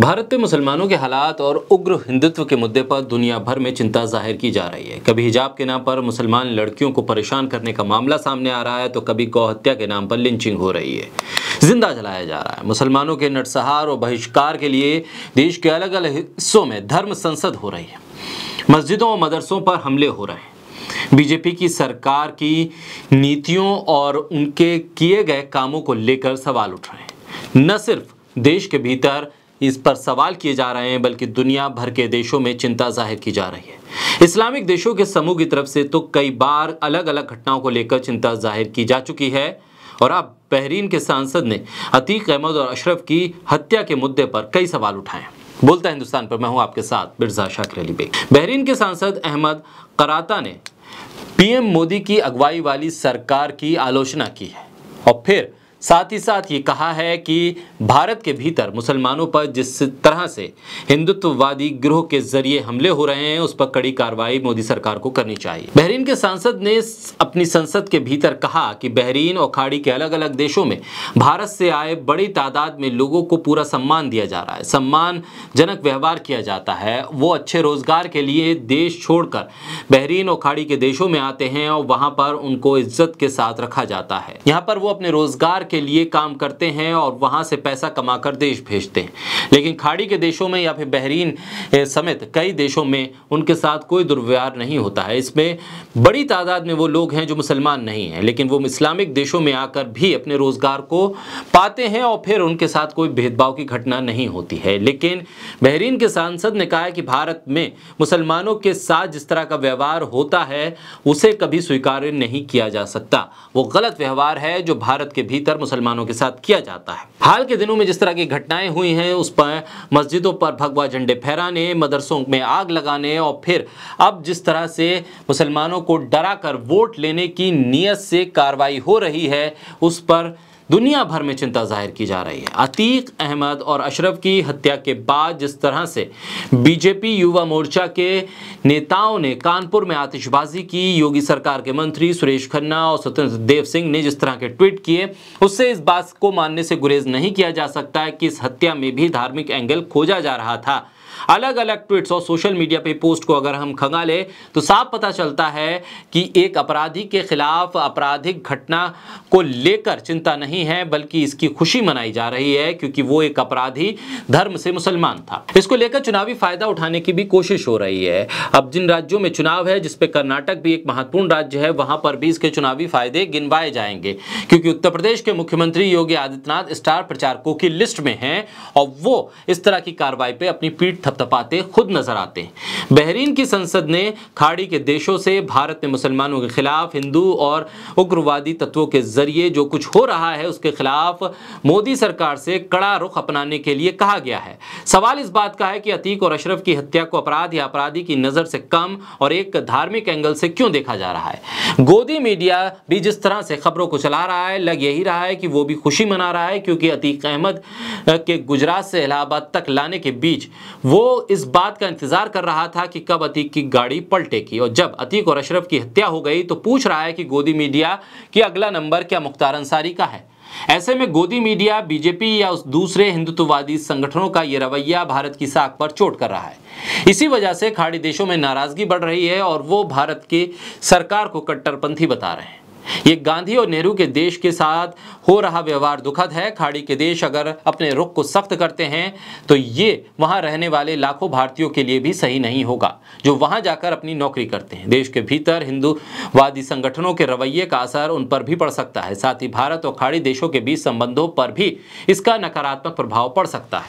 भारत में मुसलमानों के हालात और उग्र हिंदुत्व के मुद्दे पर दुनिया भर में चिंता जाहिर की जा रही है कभी हिजाब के नाम पर मुसलमान लड़कियों को परेशान करने का मामला सामने आ रहा है तो कभी गौहत्या के नाम पर लिंचिंग हो रही है जिंदा जलाया जा रहा है मुसलमानों के नटसहार और बहिष्कार के लिए देश के अलग अलग हिस्सों में धर्म संसद हो रही है मस्जिदों और मदरसों पर हमले हो रहे हैं बीजेपी की सरकार की नीतियों और उनके किए गए कामों को लेकर सवाल उठ रहे हैं न सिर्फ देश के भीतर इस पर सवाल किए जा रहे हैं बल्कि दुनिया भर के देशों में चिंता जाहिर की जा रही है इस्लामिक देशों के समूह की तरफ से तो कई बार अलग अलग घटनाओं को लेकर चिंता जाहिर की जा चुकी है और अब बहरीन के सांसद ने अतीक अहमद और अशरफ की हत्या के मुद्दे पर कई सवाल उठाए बोलता हिंदुस्तान पर मैं हूं आपके साथ मिर्जा शाकिर अली बेग बहरीन के सांसद अहमद कराता ने पीएम मोदी की अगुवाई वाली सरकार की आलोचना की है और फिर साथ ही साथ ये कहा है कि भारत के भीतर मुसलमानों पर जिस तरह से हिंदुत्ववादी गिरोह के जरिए हमले हो रहे हैं उस पर कड़ी कार्रवाई मोदी सरकार को करनी चाहिए बहरीन के सांसद ने अपनी संसद के भीतर कहा कि बहरीन और खाड़ी के अलग अलग देशों में भारत से आए बड़ी तादाद में लोगों को पूरा सम्मान दिया जा रहा है सम्मानजनक व्यवहार किया जाता है वो अच्छे रोजगार के लिए देश छोड़कर बहरीन और खाड़ी के देशों में आते हैं और वहाँ पर उनको इज्जत के साथ रखा जाता है यहाँ पर वो अपने रोजगार के लिए काम करते हैं और वहाँ से पैसा कमाकर देश भेजते हैं लेकिन खाड़ी के देशों में या फिर बहरीन समेत कई देशों में उनके साथ कोई दुर्व्यवहार नहीं होता है इसमें बड़ी तादाद में वो लोग हैं जो मुसलमान नहीं हैं लेकिन वो इस्लामिक देशों में आकर भी अपने रोज़गार को पाते हैं और फिर उनके साथ कोई भेदभाव की घटना नहीं होती है लेकिन बहरीन के सांसद ने कहा कि भारत में मुसलमानों के साथ जिस तरह का व्यवहार होता है उसे कभी स्वीकार नहीं किया जा सकता वो गलत व्यवहार है जो भारत के भीतर मुसलमानों के साथ किया जाता है हाल के दिनों में जिस तरह की घटनाएं हुई हैं उस पर मस्जिदों पर भगवा झंडे फहराने मदरसों में आग लगाने और फिर अब जिस तरह से मुसलमानों को डरा कर वोट लेने की नीयत से कार्रवाई हो रही है उस पर दुनिया भर में चिंता जाहिर की जा रही है अतीक अहमद और अशरफ की हत्या के बाद जिस तरह से बीजेपी युवा मोर्चा के नेताओं ने कानपुर में आतिशबाजी की योगी सरकार के मंत्री सुरेश खन्ना और स्वतंत्र देव सिंह ने जिस तरह के ट्वीट किए उससे इस बात को मानने से गुरेज नहीं किया जा सकता है कि इस हत्या में भी धार्मिक एंगल खोजा जा रहा था अलग अलग ट्वीट्स और सोशल मीडिया पे पोस्ट को अगर हम ले तो साफ पता चलता है कि एक अपराधी के खिलाफ आपराधिक घटना को लेकर चिंता नहीं है बल्कि इसकी खुशी मनाई जा रही है क्योंकि वो एक अपराधी धर्म से मुसलमान था इसको लेकर चुनावी फायदा उठाने की भी कोशिश हो रही है अब जिन राज्यों में चुनाव है जिसपे कर्नाटक भी एक महत्वपूर्ण राज्य है वहां पर भी इसके चुनावी फायदे गिनवाए जाएंगे क्योंकि उत्तर प्रदेश के मुख्यमंत्री योगी आदित्यनाथ स्टार प्रचारकों की लिस्ट में हैं और वो इस तरह की कार्रवाई पे अपनी पीठ थपथपाते खुद नजर आते हैं बहरीन की संसद ने खाड़ी के देशों से भारत में मुसलमानों के खिलाफ हिंदू और उग्रवादी तत्वों के जरिए जो कुछ हो रहा है उसके खिलाफ मोदी सरकार से कड़ा रुख अपनाने के लिए कहा गया है सवाल इस बात का है कि अतीक और अशरफ की हत्या को अपराध या अपराधी की नज़र से कम और एक धार्मिक एंगल से क्यों देखा जा रहा है गोदी मीडिया भी जिस तरह से खबरों को चला रहा है लग यही रहा है कि वो भी खुशी मना रहा है क्योंकि अतीक अहमद के गुजरात से इलाहाबाद तक लाने के बीच वो इस बात का इंतजार कर रहा था कि कब अतीक की गाड़ी पलटेगी और जब अतीक और अशरफ की हत्या हो गई तो पूछ रहा है कि गोदी मीडिया की अगला नंबर क्या मुख्तार अंसारी का है ऐसे में गोदी मीडिया बीजेपी या उस दूसरे हिंदुत्ववादी संगठनों का यह रवैया भारत की साख पर चोट कर रहा है इसी वजह से खाड़ी देशों में नाराजगी बढ़ रही है और वो भारत की सरकार को कट्टरपंथी बता रहे हैं ये गांधी और नेहरू के देश के साथ हो रहा व्यवहार दुखद है खाड़ी के देश अगर अपने रुख को सख्त करते हैं तो ये वहाँ रहने वाले लाखों भारतीयों के लिए भी सही नहीं होगा जो वहाँ जाकर अपनी नौकरी करते हैं देश के भीतर हिंदूवादी संगठनों के रवैये का असर उन पर भी पड़ सकता है साथ ही भारत और खाड़ी देशों के बीच संबंधों पर भी इसका नकारात्मक प्रभाव पड़ सकता है